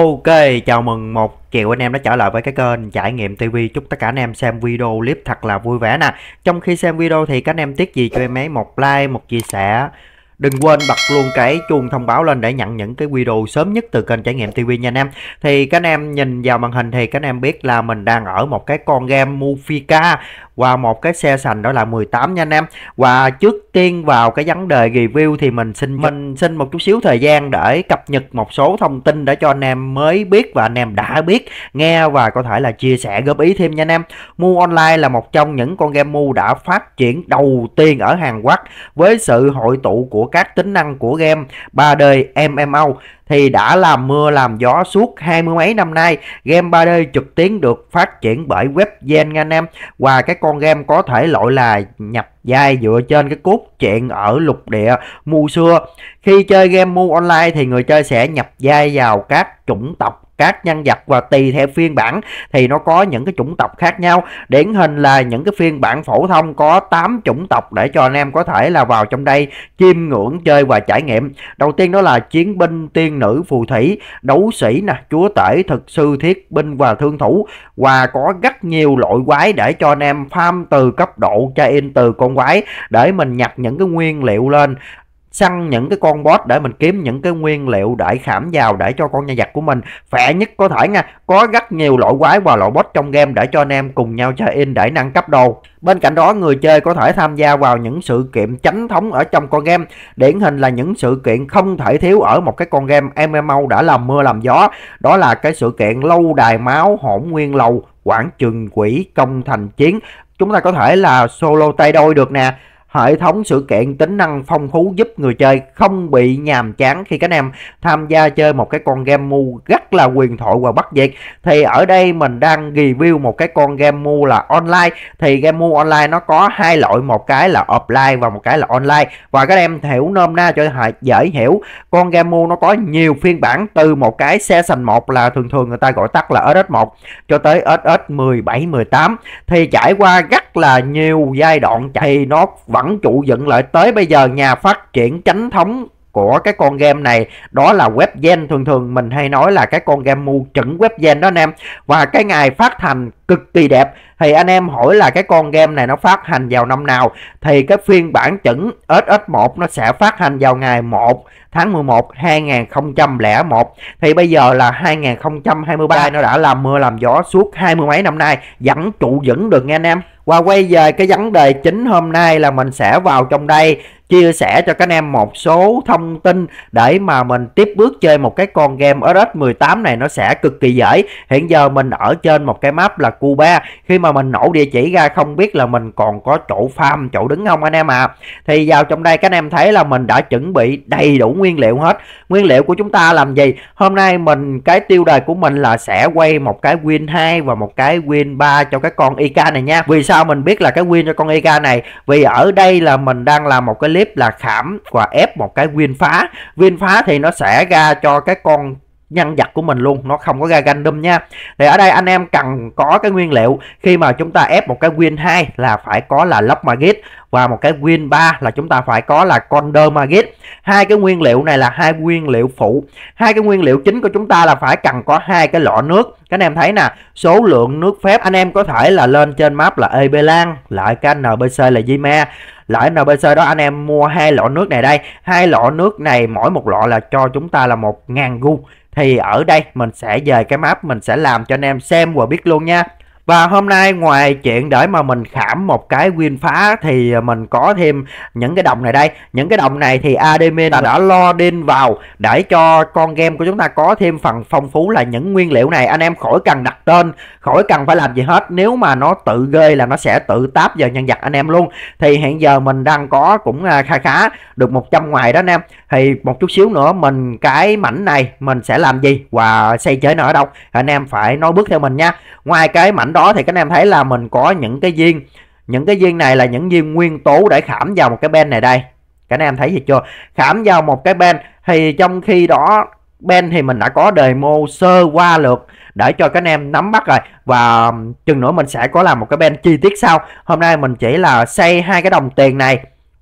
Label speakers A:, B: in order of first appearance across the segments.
A: Ok, chào mừng một triệu anh em đã trở lại với cái kênh trải nghiệm TV Chúc tất cả anh em xem video clip thật là vui vẻ nè Trong khi xem video thì các anh em tiếc gì cho em ấy một like, một chia sẻ Đừng quên bật luôn cái chuông thông báo lên để nhận những cái video sớm nhất từ kênh Trải nghiệm TV nha anh em. Thì các anh em nhìn vào màn hình thì các anh em biết là mình đang ở một cái con game Mufika và một cái xe sành đó là 18 nha anh em. Và trước tiên vào cái vấn đề review thì mình xin mình xin một chút xíu thời gian để cập nhật một số thông tin để cho anh em mới biết và anh em đã biết, nghe và có thể là chia sẻ góp ý thêm nha anh em. Mu Online là một trong những con game mu đã phát triển đầu tiên ở Hàn Quốc với sự hội tụ của các tính năng của game 3D MMO thì đã làm mưa làm gió suốt hai mươi mấy năm nay. Game 3D trực tuyến được phát triển bởi WebGen nha anh em và cái con game có thể loại là nhập dai dựa trên cái cốt truyện ở lục địa mu xưa. Khi chơi game mu online thì người chơi sẽ nhập dai vào các chủng tộc các nhân vật và tùy theo phiên bản thì nó có những cái chủng tộc khác nhau điển hình là những cái phiên bản phổ thông có 8 chủng tộc để cho anh em có thể là vào trong đây chiêm ngưỡng chơi và trải nghiệm đầu tiên đó là chiến binh tiên nữ phù thủy đấu sĩ nè chúa tể thực sư thiết binh và thương thủ và có rất nhiều loại quái để cho anh em farm từ cấp độ cho in từ con quái để mình nhặt những cái nguyên liệu lên săn những cái con boss để mình kiếm những cái nguyên liệu để khảm vào để cho con nhà vật của mình khỏe nhất có thể nha có rất nhiều loại quái và loại boss trong game để cho anh em cùng nhau chơi in để nâng cấp đồ bên cạnh đó người chơi có thể tham gia vào những sự kiện chánh thống ở trong con game điển hình là những sự kiện không thể thiếu ở một cái con game MMO đã làm mưa làm gió đó là cái sự kiện lâu đài máu hỗn nguyên lầu quảng trường quỷ công thành chiến chúng ta có thể là solo tay đôi được nè Hệ thống sự kiện tính năng phong phú giúp người chơi không bị nhàm chán khi các em tham gia chơi một cái con game mu rất là quyền thoại và bắt diệt. Thì ở đây mình đang review một cái con game mu là online. Thì game mu online nó có hai loại, một cái là offline và một cái là online. Và các em hiểu nôm na cho dễ hiểu. Con game mu nó có nhiều phiên bản từ một cái season 1 là thường thường người ta gọi tắt là SS1 cho tới SS17, 18. Thì trải qua rất là nhiều giai đoạn thì nó vẫn vẫn trụ dựng lại tới bây giờ nhà phát triển chánh thống của cái con game này đó là web gen thường thường mình hay nói là cái con game mu chuẩn web gen đó anh em và cái ngày phát hành cực kỳ đẹp thì anh em hỏi là cái con game này nó phát hành vào năm nào thì cái phiên bản chuẩn SS1 nó sẽ phát hành vào ngày 1 tháng 11 2001 thì bây giờ là 2023 dạ. nó đã làm mưa làm gió suốt hai mươi mấy năm nay vẫn trụ vững được nghe anh em và quay về cái vấn đề chính hôm nay là mình sẽ vào trong đây chia sẻ cho các anh em một số thông tin để mà mình tiếp bước chơi một cái con game ở RX18 này nó sẽ cực kỳ dễ hiện giờ mình ở trên một cái map là Cuba khi mà mình nổ địa chỉ ra không biết là mình còn có chỗ farm chỗ đứng không anh em à thì vào trong đây các anh em thấy là mình đã chuẩn bị đầy đủ nguyên liệu hết nguyên liệu của chúng ta làm gì hôm nay mình cái tiêu đề của mình là sẽ quay một cái win 2 và một cái win 3 cho cái con IK này nha vì sao mình biết là cái win cho con IK này vì ở đây là mình đang làm một cái clip là khảm và ép một cái viên phá viên phá thì nó sẽ ra cho cái con nhân vật của mình luôn nó không có ra random nha thì ở đây anh em cần có cái nguyên liệu khi mà chúng ta ép một cái win 2 là phải có là lốc magit và một cái win 3 là chúng ta phải có là condor magit hai cái nguyên liệu này là hai nguyên liệu phụ hai cái nguyên liệu chính của chúng ta là phải cần có hai cái lọ nước các anh em thấy nè số lượng nước phép anh em có thể là lên trên map là ebelan lại cái nbc là jima lại NBC đó anh em mua hai lọ nước này đây hai lọ nước này mỗi một lọ là cho chúng ta là một ngàn gu thì ở đây mình sẽ về cái map mình sẽ làm cho anh em xem và biết luôn nha và hôm nay ngoài chuyện để mà mình khảm một cái win phá thì mình có thêm những cái đồng này đây. Những cái đồng này thì admin đã, đã lo đin vào để cho con game của chúng ta có thêm phần phong phú là những nguyên liệu này. Anh em khỏi cần đặt tên, khỏi cần phải làm gì hết. Nếu mà nó tự gây là nó sẽ tự táp vào nhân vật anh em luôn. Thì hiện giờ mình đang có cũng à, khá khá được 100 ngoài đó anh em thì một chút xíu nữa mình cái mảnh này mình sẽ làm gì và xây chế nó ở đâu anh em phải nói bước theo mình nha ngoài cái mảnh đó thì các anh em thấy là mình có những cái viên những cái viên này là những viên nguyên tố để khảm vào một cái ben này đây các anh em thấy gì chưa khảm vào một cái ben thì trong khi đó Ben thì mình đã có demo sơ qua lượt để cho các anh em nắm bắt rồi và chừng nữa mình sẽ có làm một cái Ben chi tiết sau hôm nay mình chỉ là xây hai cái đồng tiền này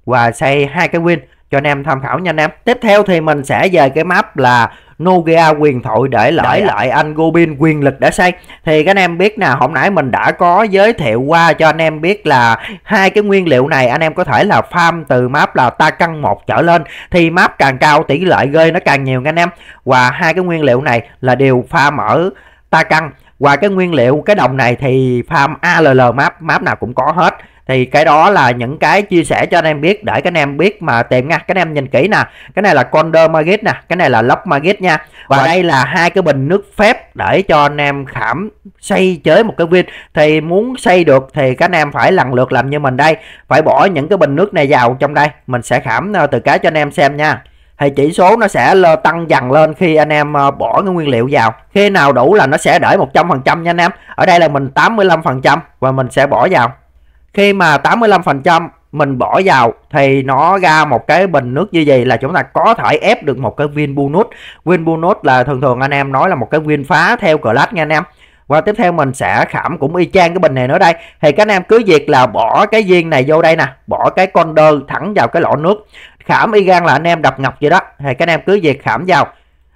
A: và xây hai cái win cho anh em tham khảo nha anh em tiếp theo thì mình sẽ về cái map là Nokia quyền thoại để lại để lại anh Gobin quyền lực để xây thì các anh em biết nè, hôm nãy mình đã có giới thiệu qua cho anh em biết là hai cái nguyên liệu này anh em có thể là farm từ map là ta căng một trở lên thì map càng cao tỷ lệ rơi nó càng nhiều nha anh em và hai cái nguyên liệu này là đều farm ở ta căng và cái nguyên liệu cái đồng này thì farm ALL map map nào cũng có hết thì cái đó là những cái chia sẻ cho anh em biết để các anh em biết mà tìm nha các anh em nhìn kỹ nè cái này là Condor Margit nè cái này là lốc Margit nha và đây là hai cái bình nước phép để cho anh em khảm xây chế một cái viên thì muốn xây được thì các anh em phải lần lượt làm như mình đây phải bỏ những cái bình nước này vào trong đây mình sẽ khảm ờ, từ cái cho anh em xem nha thì chỉ số nó sẽ tăng dần lên khi anh em ờ, bỏ cái nguyên liệu vào khi nào đủ là nó sẽ để 100% nha anh em ở đây là mình 85% và mình sẽ bỏ vào khi mà 85% mình bỏ vào thì nó ra một cái bình nước như vậy là chúng ta có thể ép được một cái viên bonus viên bonus là thường thường anh em nói là một cái viên phá theo class nha anh em và tiếp theo mình sẽ khảm cũng y chang cái bình này nữa đây thì các anh em cứ việc là bỏ cái viên này vô đây nè bỏ cái con đơ thẳng vào cái lọ nước khảm y gan là anh em đập ngọc vậy đó thì các anh em cứ việc khảm vào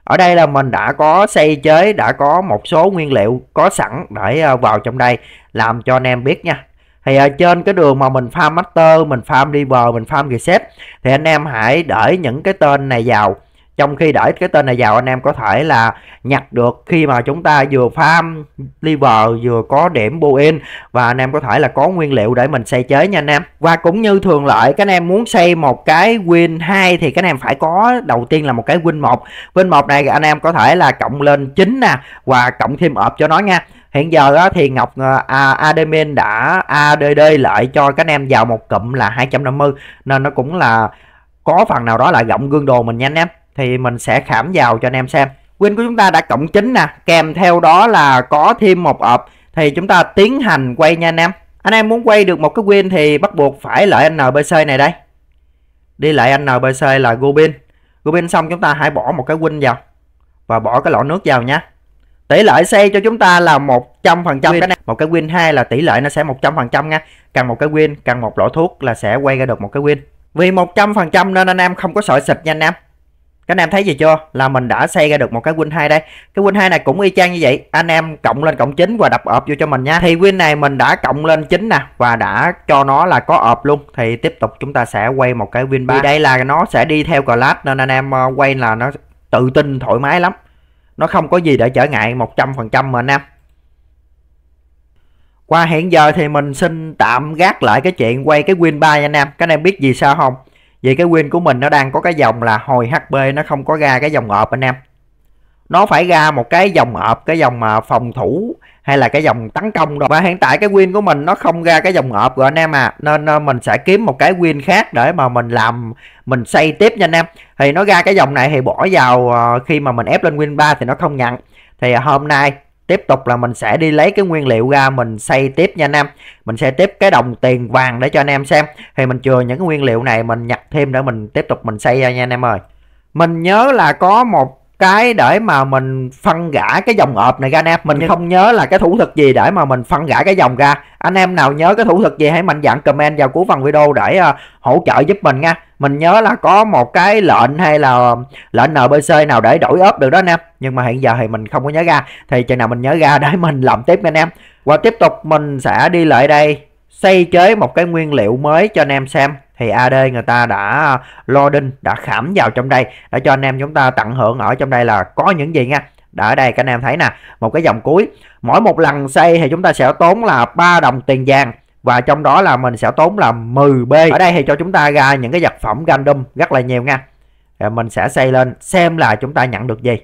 A: ở đây là mình đã có xây chế đã có một số nguyên liệu có sẵn để à, vào trong đây làm cho anh em biết nha thì ở ờ, trên cái đường mà mình farm master mình farm river mình farm reset thì anh em hãy để những cái tên này vào trong khi để cái tên này vào anh em có thể là nhặt được khi mà chúng ta vừa farm liver vừa có điểm buin và anh em có thể là có nguyên liệu để mình xây chế nha anh em và cũng như thường lệ các anh em muốn xây một cái win 2 thì các anh em phải có đầu tiên là một cái win 1 win 1 này anh em có thể là cộng lên 9 nè và cộng thêm ộp cho nó nha hiện giờ đó thì Ngọc ờ, à, admin đã ADD lại cho các anh em vào một cụm là 250 nên nó cũng là có phần nào đó là gọng gương đồ mình nha anh em thì mình sẽ khảm vào cho anh em xem win của chúng ta đã cộng chính nè kèm theo đó là có thêm một ọp thì chúng ta tiến hành quay nha anh em anh em muốn quay được một cái win thì bắt buộc phải lại NBC này đây đi lại NBC là Gobin Gobin xong chúng ta hãy bỏ một cái win vào và bỏ cái lọ nước vào nha tỷ lệ xe cho chúng ta là 100% trăm cái này một cái win hai là tỷ lệ nó sẽ 100% nha cần một cái win cần một lỗ thuốc là sẽ quay ra được một cái win vì 100% nên anh em không có sợi xịt nha anh em các anh em thấy gì chưa là mình đã xây ra được một cái win 2 đây cái win 2 này cũng y chang như vậy anh em cộng lên cộng chính và đập ọp vô cho mình nha thì win này mình đã cộng lên chính nè và đã cho nó là có ọp luôn thì tiếp tục chúng ta sẽ quay một cái win 3 vì đây là nó sẽ đi theo collab nên anh em ờ, quay là nó tự tin thoải mái lắm nó không có gì để trở ngại 100% mà anh em. Qua hiện giờ thì mình xin tạm gác lại cái chuyện quay cái win buy anh em. Các anh em biết gì sao không? Vì cái win của mình nó đang có cái dòng là hồi HP nó không có ra cái dòng ọp anh em. Nó phải ra một cái dòng ọp, cái dòng mà phòng thủ hay là cái dòng tấn công rồi và hiện tại cái win của mình nó không ra cái dòng hợp rồi anh em à nên mình sẽ kiếm một cái win khác để mà mình làm mình xây tiếp nha anh em thì nó ra cái dòng này thì bỏ vào ờ, khi mà mình ép lên win 3 thì nó không nhận thì ờ, hôm nay tiếp tục là mình sẽ đi lấy cái nguyên liệu ra mình xây tiếp nha anh em mình sẽ tiếp cái đồng tiền vàng để cho anh em xem thì mình chừa những cái nguyên liệu này mình nhặt thêm để mình tiếp tục mình xây ra nha anh em ơi mình nhớ là có một cái để mà mình phân gã cái dòng ợp này ra nè, mình dạ. không nhớ là cái thủ thuật gì để mà mình phân gã cái dòng ra anh em nào nhớ cái thủ thuật gì hãy mạnh dạn comment vào cuối phần video để uh, hỗ trợ giúp mình nha mình nhớ là có một cái lệnh hay là lệnh nbc nào để đổi ốp được đó anh em nhưng mà hiện giờ thì mình không có nhớ ra thì chừng nào mình nhớ ra để mình làm tiếp anh em và tiếp tục mình sẽ đi lại đây xây chế một cái nguyên liệu mới cho anh em xem thì AD người ta đã à, loading đã khảm vào trong đây để cho anh em chúng ta tận hưởng ở trong đây là có những gì nha đã ở đây các anh em thấy nè một cái dòng cuối mỗi một lần xây thì chúng ta sẽ tốn là 3 đồng tiền vàng và trong đó là mình sẽ tốn là 10B ở đây thì cho chúng ta ra những cái vật phẩm random rất là nhiều nha mình sẽ xây lên xem là chúng ta nhận được gì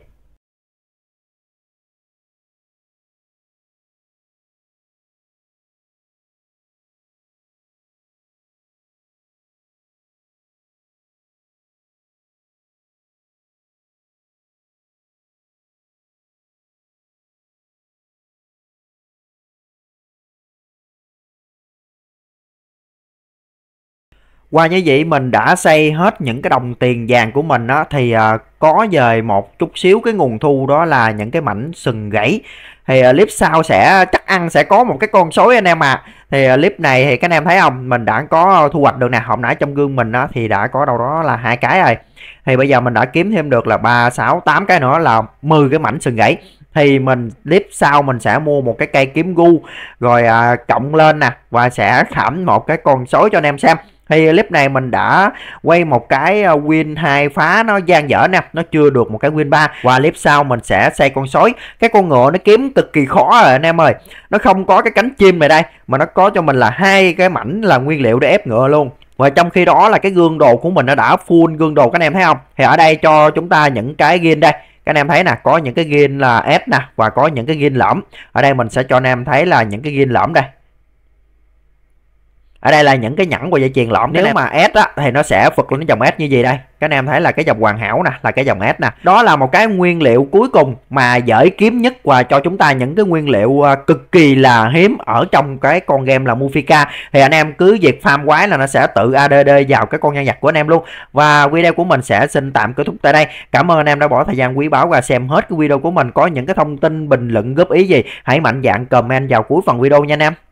A: qua như vậy mình đã xây hết những cái đồng tiền vàng của mình đó thì à, có dời một chút xíu cái nguồn thu đó là những cái mảnh sừng gãy thì à, clip sau sẽ chắc ăn sẽ có một cái con số anh em à thì à, clip này thì các anh em thấy không mình đã có thu hoạch được nè hôm nãy trong gương mình đó thì đã có đâu đó là hai cái rồi thì bây giờ mình đã kiếm thêm được là ba sáu tám cái nữa là 10 cái mảnh sừng gãy thì mình clip sau mình sẽ mua một cái cây kiếm gu rồi à, cộng lên nè và sẽ khảm một cái con số cho anh em xem thì clip này mình đã quay một cái ờ, win 2 phá nó gian dở nè nó chưa được một cái win 3 và clip sau mình sẽ xây con sói cái con ngựa nó kiếm cực kỳ khó rồi à, anh em ơi nó không có cái cánh chim này đây mà nó có cho mình là hai cái mảnh là nguyên liệu để ép ngựa luôn và trong khi đó là cái gương đồ của mình nó đã full gương đồ các anh em thấy không thì ở đây cho chúng ta những cái gin đây các anh em thấy nè có những cái gin là ép nè và có những cái gin lõm ở đây mình sẽ cho anh em thấy là những cái gin lõm đây ở đây là những cái nhẫn của dây chuyền lõm nếu mà S á thì nó sẽ phục lên cái dòng S như gì đây các anh em thấy là cái dòng hoàn hảo nè là cái dòng S nè đó là một cái nguyên liệu cuối cùng mà dễ kiếm nhất và cho chúng ta những cái nguyên liệu à, cực kỳ là hiếm ở trong cái con game là Mufika thì anh em cứ việc farm quái là nó sẽ tự ADD vào cái con nhân vật của anh em luôn và video của mình sẽ xin tạm kết thúc tại đây cảm ơn anh em đã bỏ thời gian quý báu và xem hết cái video của mình có những cái thông tin bình luận góp ý gì hãy mạnh dạn comment vào cuối phần video nha anh em